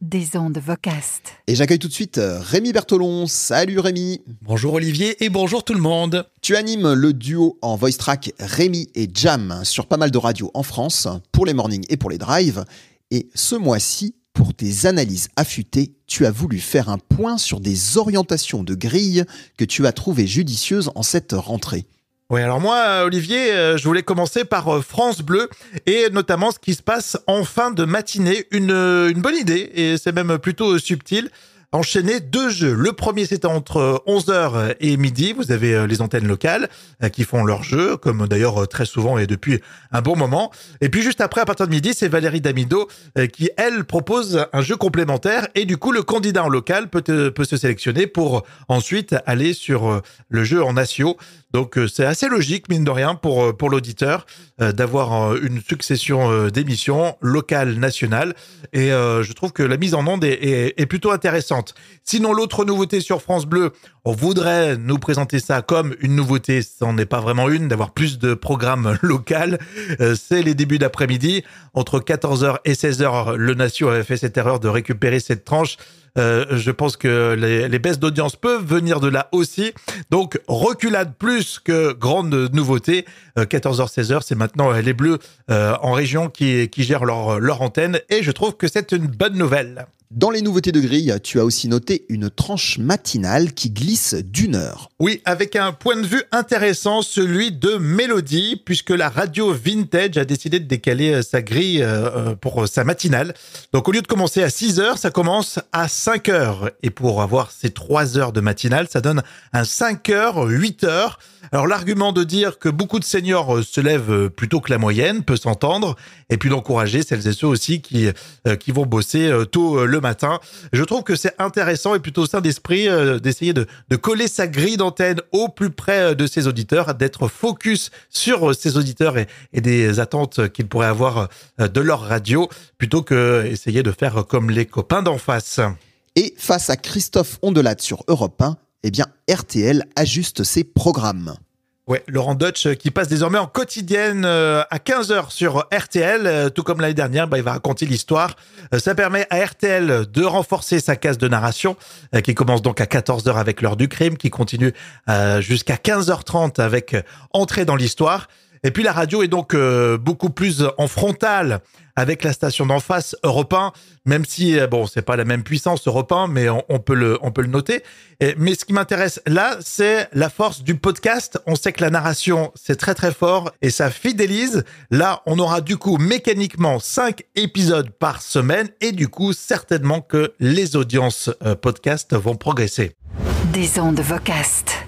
des ondes vocast. Et j'accueille tout de suite euh, Rémi Bertolon. Salut Rémi. Bonjour Olivier et bonjour tout le monde. Tu animes le duo en voice track Rémi et Jam sur pas mal de radios en France pour les mornings et pour les drives. Et ce mois-ci, pour tes analyses affûtées, tu as voulu faire un point sur des orientations de grille que tu as trouvées judicieuses en cette rentrée. Oui, alors moi, euh, Olivier, euh, je voulais commencer par euh, France Bleu et notamment ce qui se passe en fin de matinée. Une, une bonne idée et c'est même plutôt subtil enchaîner deux jeux. Le premier, c'était entre 11h euh, et midi. Vous avez euh, les antennes locales euh, qui font leur jeu, comme d'ailleurs très souvent et depuis un bon moment. Et puis juste après, à partir de midi, c'est Valérie Damido qui, elle, propose un jeu complémentaire. Et du coup, le candidat en local peut, se sélectionner pour ensuite aller sur le jeu en asio. Donc c'est assez logique, mine de rien, pour, pour l'auditeur d'avoir une succession d'émissions locales, nationales. Et je trouve que la mise en onde est plutôt intéressante. Sinon, l'autre nouveauté sur France Bleu, on voudrait nous présenter ça comme une nouveauté, c'en est pas vraiment une, d'avoir plus de programmes locaux. Euh, c'est les débuts d'après-midi. Entre 14h et 16h, le Nation avait fait cette erreur de récupérer cette tranche. Euh, je pense que les, baisses d'audience peuvent venir de là aussi. Donc, reculade plus que grande nouveauté. 14h-16h, euh, c'est maintenant les Bleus en région qui, qui gèrent leur, leur antenne. Et je trouve que c'est une bonne nouvelle. Dans les nouveautés de grille, tu as aussi noté une tranche matinale qui glisse d'une heure. Oui, avec un point de vue intéressant, celui de Mélodie, puisque la radio Vintage a décidé de décaler euh, sa grille euh, euh, pour sa matinale. Donc au lieu de commencer à 6 heures, ça commence à 5 heures. Et pour avoir ces 3 heures de matinale, ça donne un 5 heures, 8 heures. Alors l'argument de dire que beaucoup de seniors se lèvent plutôt que la moyenne peut s'entendre, et puis d'encourager celles et ceux aussi qui, qui vont bosser tôt le matin. Je trouve que c'est intéressant et plutôt sain d'esprit d'essayer de, de coller sa grille d'antenne au plus près euh, de ses auditeurs, d'être focus sur euh, ses auditeurs et, des attentes qu'ils pourraient avoir euh, de leur radio, plutôt que essayer de faire comme les copains d'en face. Et face à Christophe Ondelat sur Europe 1, eh bien RTL ajuste ses programmes. Ouais, Laurent Dutch euh, qui passe désormais en quotidienne euh, à 15h sur RTL, euh, tout comme l'année dernière, bah, il va raconter l'histoire. Ça permet à RTL de renforcer sa case de narration, qui commence donc à 14h avec l'heure du crime, qui continue jusqu'à 15h30 avec Entrée dans l'histoire. Et puis la radio est donc euh, beaucoup plus en frontal avec la station d'en face, Europe 1, même si, euh, bon, c'est pas la même puissance, Europe 1, mais on, peut, le, on peut le noter. mais ce qui m'intéresse là, c'est la force du podcast. On sait que la narration, c'est très très fort et ça fidélise. Là, on aura du coup mécaniquement cinq épisodes par semaine et du coup, certainement que les audiences euh, podcast vont progresser. Des ondes vocastes.